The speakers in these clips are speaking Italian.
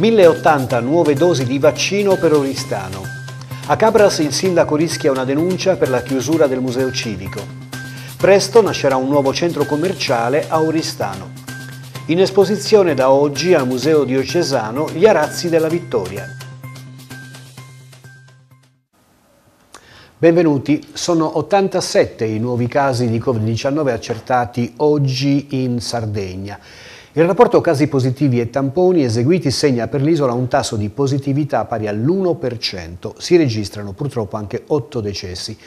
1080 nuove dosi di vaccino per Oristano. A Cabras il sindaco rischia una denuncia per la chiusura del museo civico. Presto nascerà un nuovo centro commerciale a Oristano. In esposizione da oggi al Museo Diocesano gli arazzi della Vittoria. Benvenuti, sono 87 i nuovi casi di Covid-19 accertati oggi in Sardegna. Il rapporto casi positivi e tamponi eseguiti segna per l'isola un tasso di positività pari all'1%. Si registrano purtroppo anche 8 decessi.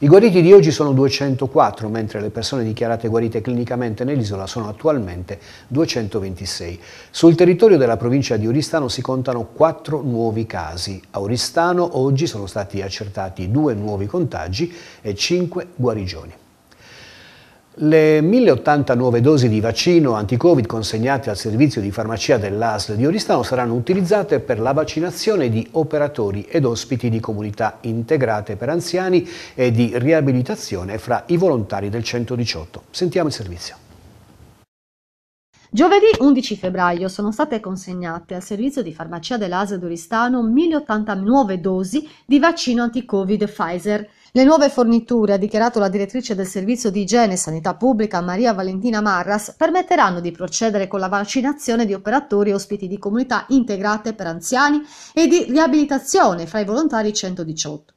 I guariti di oggi sono 204, mentre le persone dichiarate guarite clinicamente nell'isola sono attualmente 226. Sul territorio della provincia di Oristano si contano 4 nuovi casi. A Oristano oggi sono stati accertati 2 nuovi contagi e 5 guarigioni. Le 1.089 dosi di vaccino anti-Covid consegnate al servizio di farmacia dell'ASL di Oristano saranno utilizzate per la vaccinazione di operatori ed ospiti di comunità integrate per anziani e di riabilitazione fra i volontari del 118. Sentiamo il servizio. Giovedì 11 febbraio sono state consegnate al servizio di farmacia dell'ASL di Oristano 1.089 dosi di vaccino anti-Covid Pfizer le nuove forniture, ha dichiarato la direttrice del Servizio di Igiene e Sanità Pubblica Maria Valentina Marras, permetteranno di procedere con la vaccinazione di operatori e ospiti di comunità integrate per anziani e di riabilitazione fra i volontari 118.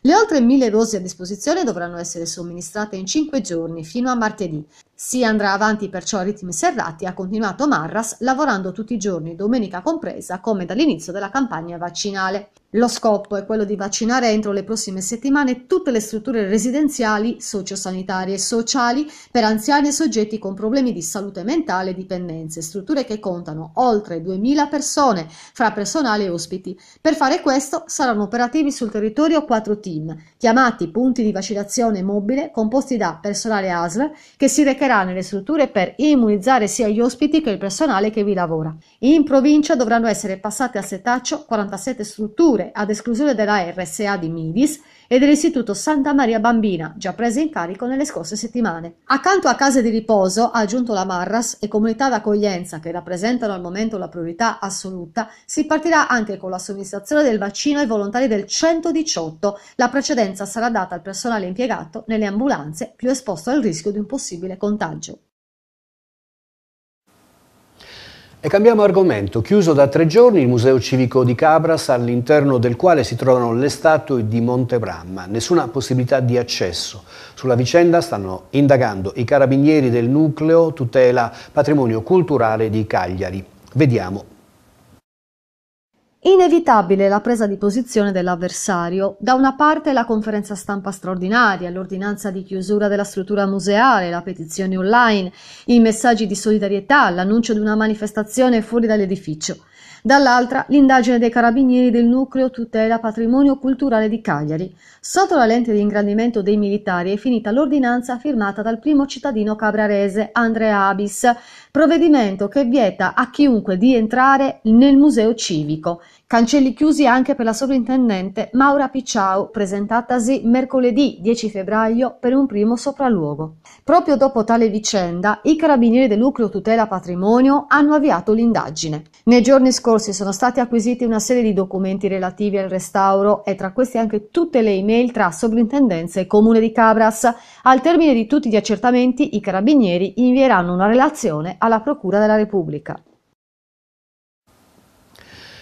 Le oltre mille dosi a disposizione dovranno essere somministrate in 5 giorni fino a martedì, si andrà avanti perciò a ritmi serrati, ha continuato Marras, lavorando tutti i giorni, domenica compresa, come dall'inizio della campagna vaccinale. Lo scopo è quello di vaccinare entro le prossime settimane tutte le strutture residenziali, sociosanitarie e sociali per anziani e soggetti con problemi di salute mentale e dipendenze, strutture che contano oltre 2.000 persone, fra personale e ospiti. Per fare questo saranno operativi sul territorio quattro team, chiamati punti di vaccinazione mobile, composti da personale ASL, che si recherà recherà nelle strutture per immunizzare sia gli ospiti che il personale che vi lavora. In provincia dovranno essere passate a setaccio 47 strutture, ad esclusione della RSA di Midis, e dell'Istituto Santa Maria Bambina, già prese in carico nelle scorse settimane. Accanto a case di riposo, ha aggiunto la Marras, e comunità d'accoglienza che rappresentano al momento la priorità assoluta, si partirà anche con la somministrazione del vaccino ai volontari del 118. La precedenza sarà data al personale impiegato nelle ambulanze più esposto al rischio di un possibile contagio. E cambiamo argomento. Chiuso da tre giorni il Museo Civico di Cabras, all'interno del quale si trovano le statue di Montebramma. Nessuna possibilità di accesso. Sulla vicenda stanno indagando i carabinieri del nucleo tutela patrimonio culturale di Cagliari. Vediamo Inevitabile la presa di posizione dell'avversario. Da una parte la conferenza stampa straordinaria, l'ordinanza di chiusura della struttura museale, la petizione online, i messaggi di solidarietà, l'annuncio di una manifestazione fuori dall'edificio dall'altra l'indagine dei carabinieri del nucleo tutela patrimonio culturale di Cagliari. Sotto la lente di ingrandimento dei militari è finita l'ordinanza firmata dal primo cittadino cabrarese Andrea Abis, provvedimento che vieta a chiunque di entrare nel museo civico. Cancelli chiusi anche per la sovrintendente Maura Picciau, presentatasi mercoledì 10 febbraio per un primo sopralluogo. Proprio dopo tale vicenda, i carabinieri del nucleo tutela patrimonio hanno avviato l'indagine. Nei giorni scorsi sono stati acquisiti una serie di documenti relativi al restauro e tra questi anche tutte le email tra sovrintendenza e comune di Cabras. Al termine di tutti gli accertamenti, i carabinieri invieranno una relazione alla Procura della Repubblica.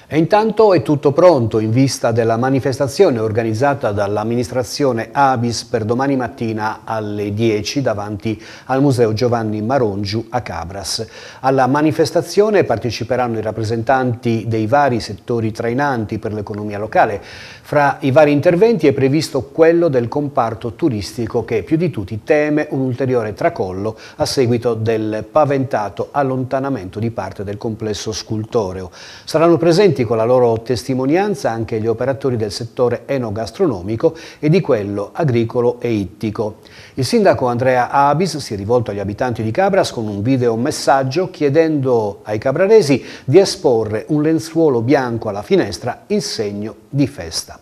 E intanto è tutto pronto in vista della manifestazione organizzata dall'amministrazione Abis per domani mattina alle 10 davanti al Museo Giovanni Marongiu a Cabras. Alla manifestazione parteciperanno i rappresentanti dei vari settori trainanti per l'economia locale. Fra i vari interventi è previsto quello del comparto turistico che più di tutti teme un ulteriore tracollo a seguito del paventato allontanamento di parte del complesso scultoreo. Saranno presenti presenti con la loro testimonianza anche gli operatori del settore enogastronomico e di quello agricolo e ittico. Il sindaco Andrea Abis si è rivolto agli abitanti di Cabras con un video messaggio chiedendo ai cabraresi di esporre un lenzuolo bianco alla finestra in segno di festa.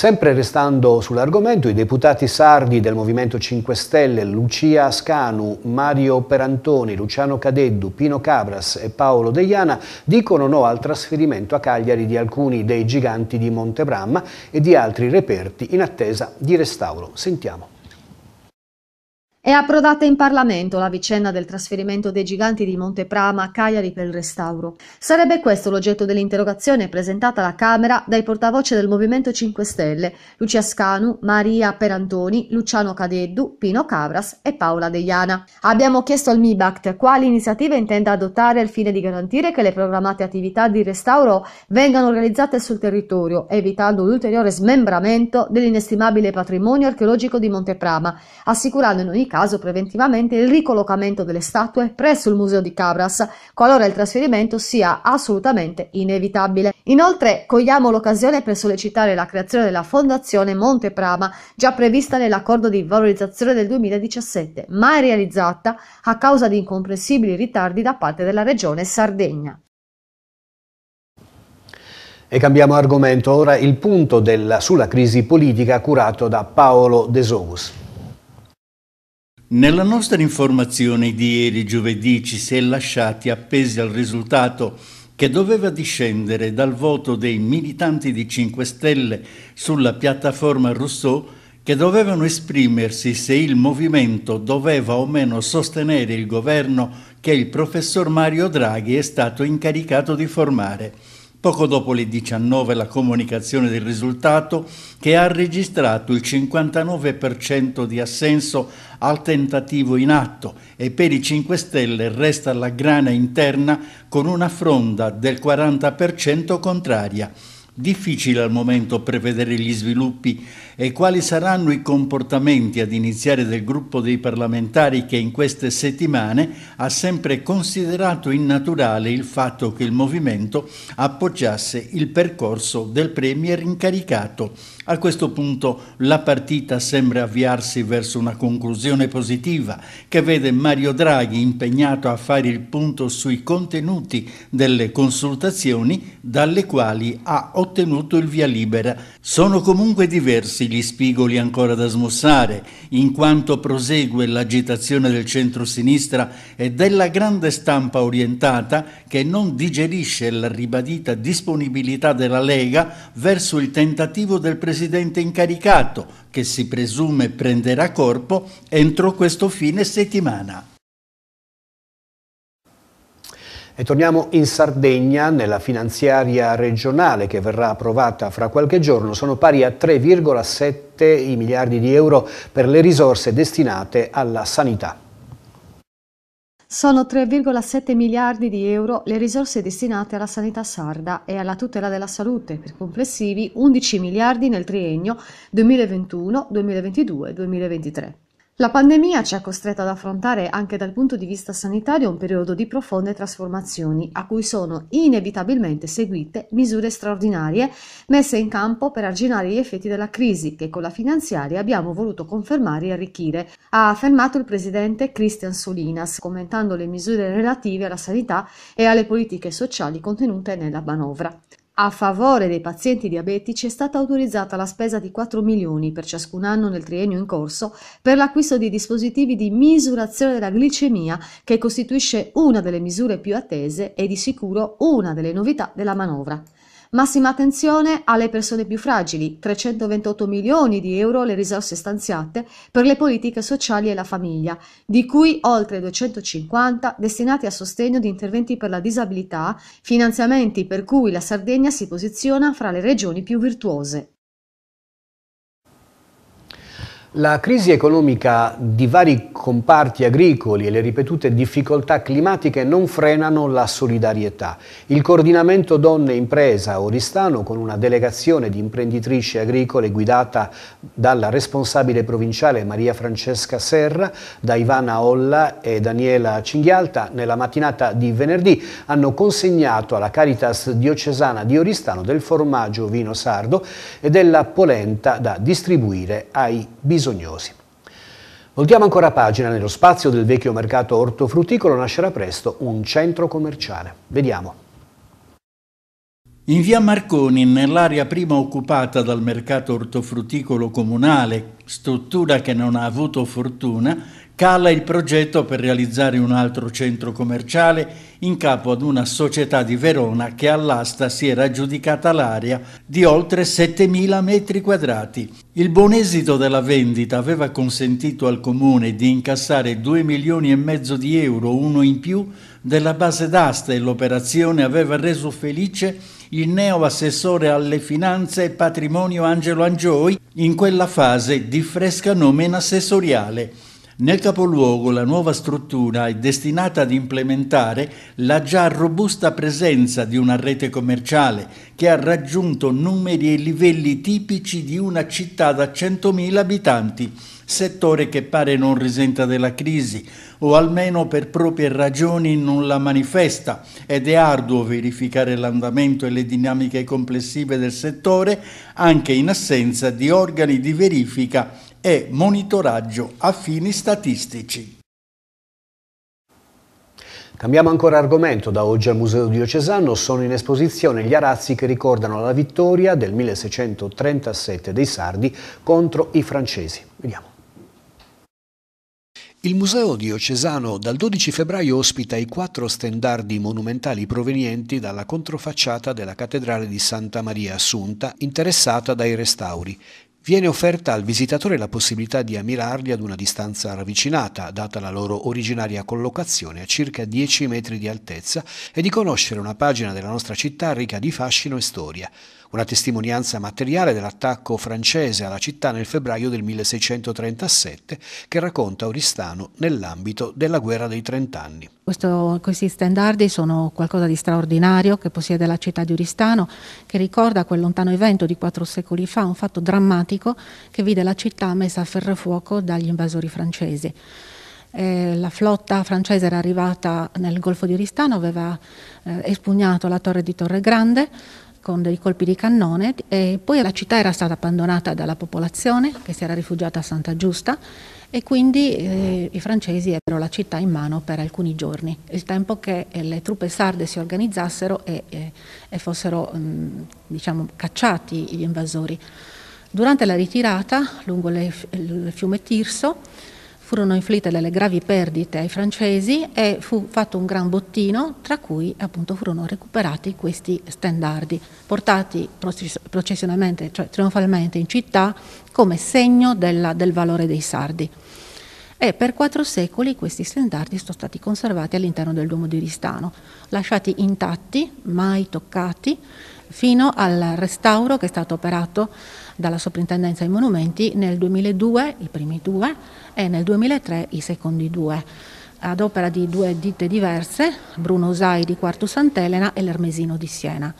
Sempre restando sull'argomento, i deputati sardi del Movimento 5 Stelle, Lucia Ascanu, Mario Perantoni, Luciano Cadeddu, Pino Cabras e Paolo Deiana, dicono no al trasferimento a Cagliari di alcuni dei giganti di Montebramma e di altri reperti in attesa di restauro. Sentiamo. È approdata in Parlamento la vicenda del trasferimento dei giganti di Monteprama a Cagliari per il restauro. Sarebbe questo l'oggetto dell'interrogazione presentata alla Camera dai portavoce del Movimento 5 Stelle, Lucia Scanu, Maria Perantoni, Luciano Cadeddu, Pino Cabras e Paola Deiana. Abbiamo chiesto al MIBACT quali iniziative intenda adottare al fine di garantire che le programmate attività di restauro vengano realizzate sul territorio, evitando l'ulteriore smembramento dell'inestimabile patrimonio archeologico di Monteprama, assicurando in ogni caso preventivamente il ricollocamento delle statue presso il museo di Cabras, qualora il trasferimento sia assolutamente inevitabile. Inoltre cogliamo l'occasione per sollecitare la creazione della Fondazione Monte Prama, già prevista nell'accordo di valorizzazione del 2017, mai realizzata a causa di incomprensibili ritardi da parte della regione Sardegna. E cambiamo argomento, ora il punto della, sulla crisi politica curato da Paolo De Sous. Nella nostra informazione di ieri giovedì ci si è lasciati appesi al risultato che doveva discendere dal voto dei militanti di 5 Stelle sulla piattaforma Rousseau che dovevano esprimersi se il movimento doveva o meno sostenere il governo che il professor Mario Draghi è stato incaricato di formare. Poco dopo le 19 la comunicazione del risultato che ha registrato il 59% di assenso al tentativo in atto e per i 5 Stelle resta la grana interna con una fronda del 40% contraria. Difficile al momento prevedere gli sviluppi e quali saranno i comportamenti ad iniziare del gruppo dei parlamentari che in queste settimane ha sempre considerato innaturale il fatto che il movimento appoggiasse il percorso del Premier incaricato a questo punto la partita sembra avviarsi verso una conclusione positiva che vede Mario Draghi impegnato a fare il punto sui contenuti delle consultazioni dalle quali ha ottenuto il via libera. Sono comunque diversi gli spigoli ancora da smussare, in quanto prosegue l'agitazione del centro-sinistra e della grande stampa orientata che non digerisce la ribadita disponibilità della Lega verso il tentativo del Presidente presidente incaricato, che si presume prenderà corpo entro questo fine settimana. E torniamo in Sardegna, nella finanziaria regionale che verrà approvata fra qualche giorno, sono pari a 3,7 miliardi di euro per le risorse destinate alla sanità. Sono 3,7 miliardi di euro le risorse destinate alla sanità sarda e alla tutela della salute, per complessivi 11 miliardi nel triennio 2021-2022-2023. La pandemia ci ha costretto ad affrontare anche dal punto di vista sanitario un periodo di profonde trasformazioni, a cui sono inevitabilmente seguite misure straordinarie messe in campo per arginare gli effetti della crisi che con la finanziaria abbiamo voluto confermare e arricchire, ha affermato il presidente Christian Solinas commentando le misure relative alla sanità e alle politiche sociali contenute nella manovra. A favore dei pazienti diabetici è stata autorizzata la spesa di 4 milioni per ciascun anno nel triennio in corso per l'acquisto di dispositivi di misurazione della glicemia che costituisce una delle misure più attese e di sicuro una delle novità della manovra. Massima attenzione alle persone più fragili, 328 milioni di euro le risorse stanziate per le politiche sociali e la famiglia, di cui oltre 250 destinati a sostegno di interventi per la disabilità, finanziamenti per cui la Sardegna si posiziona fra le regioni più virtuose. La crisi economica di vari comparti agricoli e le ripetute difficoltà climatiche non frenano la solidarietà. Il coordinamento Donne Impresa Oristano, con una delegazione di imprenditrici agricole guidata dalla responsabile provinciale Maria Francesca Serra, da Ivana Olla e Daniela Cinghialta, nella mattinata di venerdì hanno consegnato alla Caritas diocesana di Oristano del formaggio vino sardo e della polenta da distribuire ai bisognosi. Voltiamo ancora pagina, nello spazio del vecchio mercato ortofrutticolo nascerà presto un centro commerciale. Vediamo. In via Marconi, nell'area prima occupata dal mercato ortofrutticolo comunale, struttura che non ha avuto fortuna, cala il progetto per realizzare un altro centro commerciale in capo ad una società di Verona che all'asta si era aggiudicata l'area di oltre 7.000 metri quadrati. Il buon esito della vendita aveva consentito al comune di incassare 2 milioni e mezzo di euro, uno in più, della base d'asta e l'operazione aveva reso felice il neo assessore alle finanze e patrimonio Angelo Angioi in quella fase di fresca nomina assessoriale. Nel capoluogo la nuova struttura è destinata ad implementare la già robusta presenza di una rete commerciale che ha raggiunto numeri e livelli tipici di una città da 100.000 abitanti, settore che pare non risenta della crisi o almeno per proprie ragioni non la manifesta ed è arduo verificare l'andamento e le dinamiche complessive del settore anche in assenza di organi di verifica e monitoraggio a fini statistici. Cambiamo ancora argomento, da oggi al Museo Diocesano sono in esposizione gli arazzi che ricordano la vittoria del 1637 dei Sardi contro i francesi. Vediamo. Il Museo Diocesano dal 12 febbraio ospita i quattro stendardi monumentali provenienti dalla controfacciata della Cattedrale di Santa Maria Assunta, interessata dai restauri, Viene offerta al visitatore la possibilità di ammirarli ad una distanza ravvicinata, data la loro originaria collocazione a circa 10 metri di altezza, e di conoscere una pagina della nostra città ricca di fascino e storia una testimonianza materiale dell'attacco francese alla città nel febbraio del 1637 che racconta Oristano nell'ambito della guerra dei trent'anni. questi standardi sono qualcosa di straordinario che possiede la città di Oristano, che ricorda quel lontano evento di quattro secoli fa, un fatto drammatico che vide la città messa a ferro e fuoco dagli invasori francesi. Eh, la flotta francese era arrivata nel Golfo di Oristano, aveva eh, espugnato la torre di Torre Grande, con dei colpi di cannone e poi la città era stata abbandonata dalla popolazione che si era rifugiata a Santa Giusta e quindi eh, i francesi ebbero la città in mano per alcuni giorni, il tempo che eh, le truppe sarde si organizzassero e, e, eh, e fossero mh, mm, diciamo, cacciati gli invasori. Durante la ritirata lungo le, il fiume Tirso furono inflitte delle gravi perdite ai francesi e fu fatto un gran bottino, tra cui appunto furono recuperati questi stendardi, portati processionalmente, cioè trionfalmente in città come segno della, del valore dei sardi e per quattro secoli questi stendardi sono stati conservati all'interno del Duomo di Ristano, lasciati intatti, mai toccati, fino al restauro che è stato operato dalla Soprintendenza ai Monumenti nel 2002, i primi due, e nel 2003 i secondi due, ad opera di due ditte diverse, Bruno Usai di Quarto Sant'Elena e l'Ermesino di Siena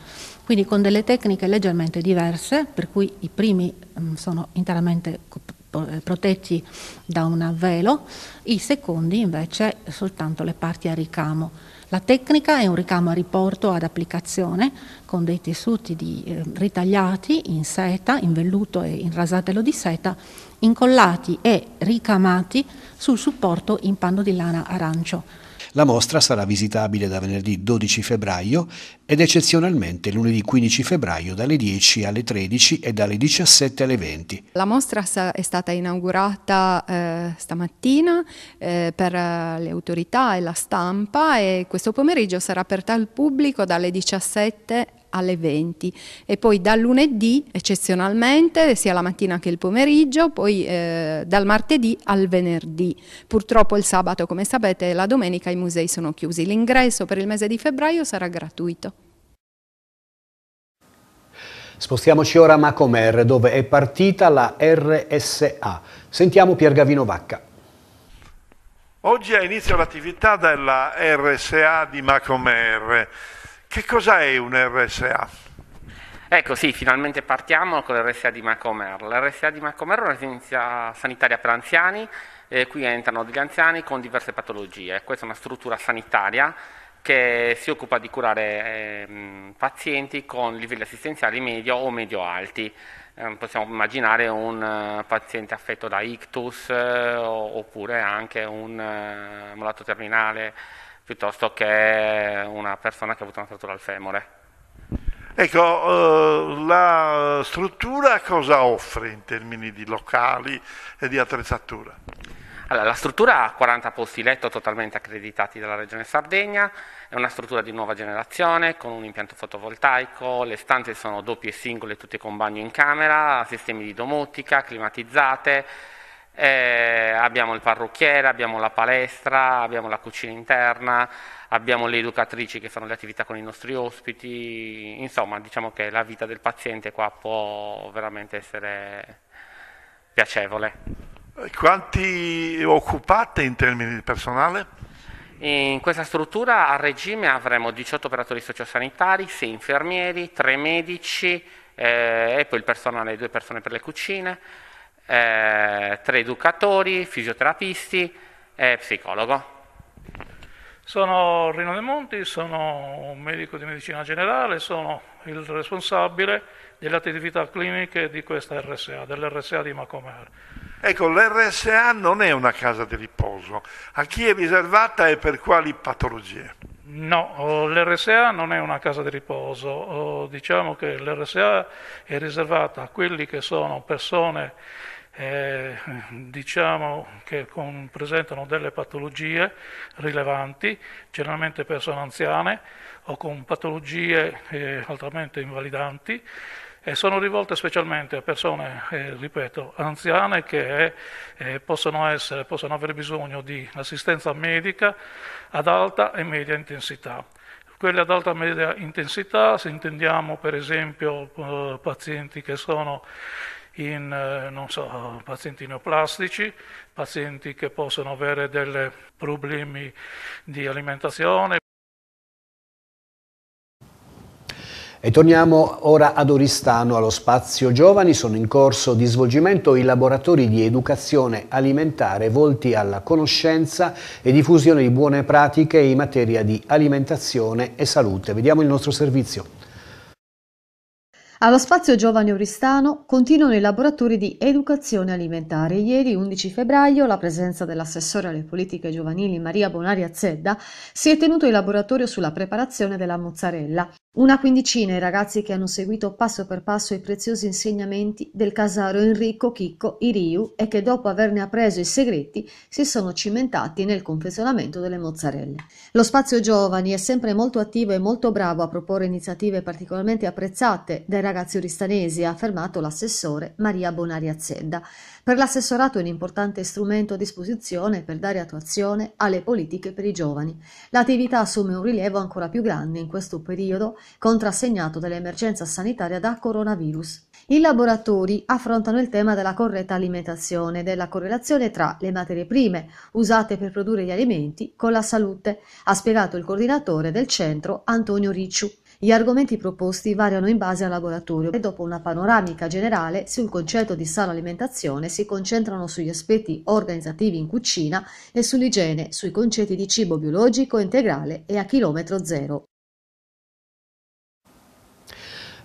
quindi con delle tecniche leggermente diverse, per cui i primi mm, sono interamente coperti eh, protetti da un velo, i secondi invece soltanto le parti a ricamo. La tecnica è un ricamo a riporto ad applicazione con dei tessuti di, eh, ritagliati in seta, in velluto e in rasatello di seta, incollati e ricamati sul supporto in panno di lana arancio. La mostra sarà visitabile da venerdì 12 febbraio ed eccezionalmente lunedì 15 febbraio dalle 10 alle 13 e dalle 17 alle 20. La mostra è stata inaugurata eh, stamattina eh, per eh, le autorità e la stampa e questo pomeriggio sarà aperta al pubblico dalle 17 alle 20 e poi dal lunedì eccezionalmente sia la mattina che il pomeriggio, poi eh, dal martedì al venerdì. Purtroppo il sabato come sapete e la domenica i musei sono chiusi. L'ingresso per il mese di febbraio sarà gratuito. Spostiamoci ora a Macomer dove è partita la RSA. Sentiamo Pier Gavino Vacca. Oggi ha inizio l'attività della RSA di Macomer che cos'è un RSA? Ecco sì, finalmente partiamo con l'RSA di Macomer. L'RSA di Macomer è una residenza sanitaria per anziani, e eh, qui entrano degli anziani con diverse patologie. Questa è una struttura sanitaria che si occupa di curare eh, pazienti con livelli assistenziali medio o medio alti. Ehm, possiamo immaginare un eh, paziente affetto da ictus eh, oppure anche un malato terminale piuttosto che una persona che ha avuto una frattura al femore. Ecco, eh, la struttura cosa offre in termini di locali e di attrezzatura? Allora, la struttura ha 40 posti letto totalmente accreditati dalla Regione Sardegna, è una struttura di nuova generazione con un impianto fotovoltaico, le stanze sono doppie e singole, tutte con bagno in camera, sistemi di domotica, climatizzate, eh, abbiamo il parrucchiere, abbiamo la palestra, abbiamo la cucina interna, abbiamo le educatrici che fanno le attività con i nostri ospiti, insomma diciamo che la vita del paziente qua può veramente essere piacevole. Quanti occupate in termini di personale? In questa struttura a regime avremo 18 operatori sociosanitari, 6 infermieri, 3 medici eh, e poi il personale, 2 persone per le cucine eh, tre educatori, fisioterapisti e psicologo. Sono Rino De Monti, sono un medico di medicina generale, sono il responsabile delle attività cliniche di questa RSA, dell'RSA di Macomer. Ecco, l'RSA non è una casa di riposo. A chi è riservata e per quali patologie? No, l'RSA non è una casa di riposo. Oh, diciamo che l'RSA è riservata a quelli che sono persone eh, diciamo che con, presentano delle patologie rilevanti, generalmente persone anziane o con patologie eh, altamente invalidanti e sono rivolte specialmente a persone, eh, ripeto, anziane che eh, eh, possono, essere, possono avere bisogno di assistenza medica ad alta e media intensità. Quelle ad alta e media intensità, se intendiamo per esempio eh, pazienti che sono in, eh, so, pazienti neoplastici, pazienti che possono avere dei problemi di alimentazione. E torniamo ora ad Oristano, allo Spazio Giovani. Sono in corso di svolgimento i laboratori di educazione alimentare volti alla conoscenza e diffusione di buone pratiche in materia di alimentazione e salute. Vediamo il nostro servizio. Allo Spazio Giovani Oristano continuano i laboratori di educazione alimentare. Ieri, 11 febbraio, la presenza dell'assessore alle politiche giovanili Maria Bonaria Zedda si è tenuto il laboratorio sulla preparazione della mozzarella. Una quindicina i ragazzi che hanno seguito passo per passo i preziosi insegnamenti del casaro Enrico Chicco Iriu e che dopo averne appreso i segreti si sono cimentati nel confezionamento delle mozzarelle. Lo spazio giovani è sempre molto attivo e molto bravo a proporre iniziative particolarmente apprezzate dai ragazzi oristanesi, ha affermato l'assessore Maria Bonari Azzedda. Per l'assessorato è un importante strumento a disposizione per dare attuazione alle politiche per i giovani. L'attività assume un rilievo ancora più grande in questo periodo contrassegnato dall'emergenza sanitaria da coronavirus. I laboratori affrontano il tema della corretta alimentazione, della correlazione tra le materie prime usate per produrre gli alimenti con la salute, ha spiegato il coordinatore del centro Antonio Ricciu. Gli argomenti proposti variano in base al laboratorio e dopo una panoramica generale sul concetto di sana alimentazione si concentrano sugli aspetti organizzativi in cucina e sull'igiene, sui concetti di cibo biologico integrale e a chilometro zero.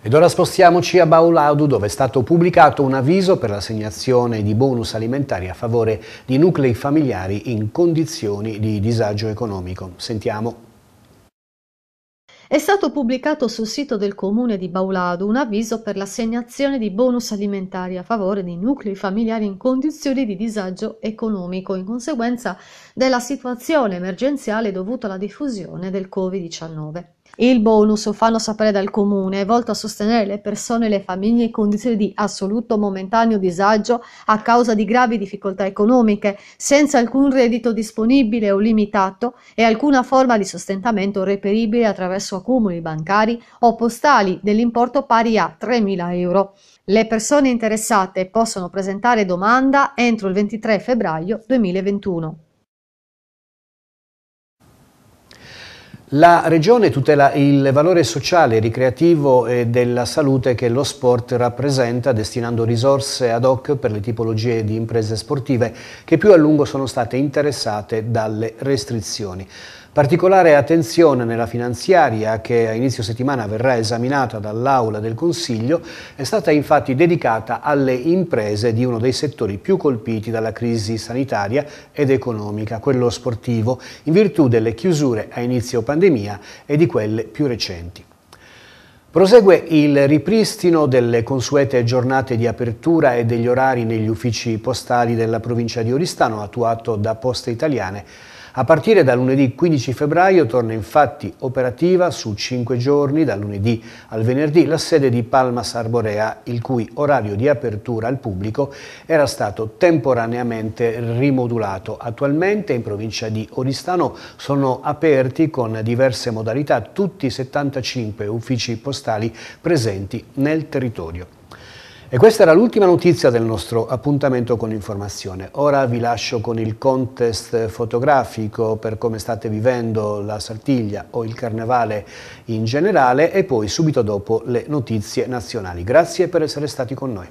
Ed ora spostiamoci a Baulaudu dove è stato pubblicato un avviso per l'assegnazione di bonus alimentari a favore di nuclei familiari in condizioni di disagio economico. Sentiamo. È stato pubblicato sul sito del comune di Baulado un avviso per l'assegnazione di bonus alimentari a favore di nuclei familiari in condizioni di disagio economico in conseguenza della situazione emergenziale dovuta alla diffusione del Covid-19. Il bonus, fanno sapere dal comune, è volto a sostenere le persone e le famiglie in condizioni di assoluto momentaneo disagio a causa di gravi difficoltà economiche, senza alcun reddito disponibile o limitato e alcuna forma di sostentamento reperibile attraverso accumuli bancari o postali dell'importo pari a 3.000 euro. Le persone interessate possono presentare domanda entro il 23 febbraio 2021. La Regione tutela il valore sociale, ricreativo e della salute che lo sport rappresenta, destinando risorse ad hoc per le tipologie di imprese sportive che più a lungo sono state interessate dalle restrizioni. Particolare attenzione nella finanziaria che a inizio settimana verrà esaminata dall'Aula del Consiglio è stata infatti dedicata alle imprese di uno dei settori più colpiti dalla crisi sanitaria ed economica, quello sportivo, in virtù delle chiusure a inizio pandemia e di quelle più recenti. Prosegue il ripristino delle consuete giornate di apertura e degli orari negli uffici postali della provincia di Oristano attuato da Poste Italiane a partire da lunedì 15 febbraio torna infatti operativa su 5 giorni, dal lunedì al venerdì, la sede di Palma Sarborea, il cui orario di apertura al pubblico era stato temporaneamente rimodulato. Attualmente in provincia di Oristano sono aperti con diverse modalità tutti i 75 uffici postali presenti nel territorio. E questa era l'ultima notizia del nostro appuntamento con informazione. Ora vi lascio con il contest fotografico per come state vivendo la Sartiglia o il Carnevale in generale e poi subito dopo le notizie nazionali. Grazie per essere stati con noi.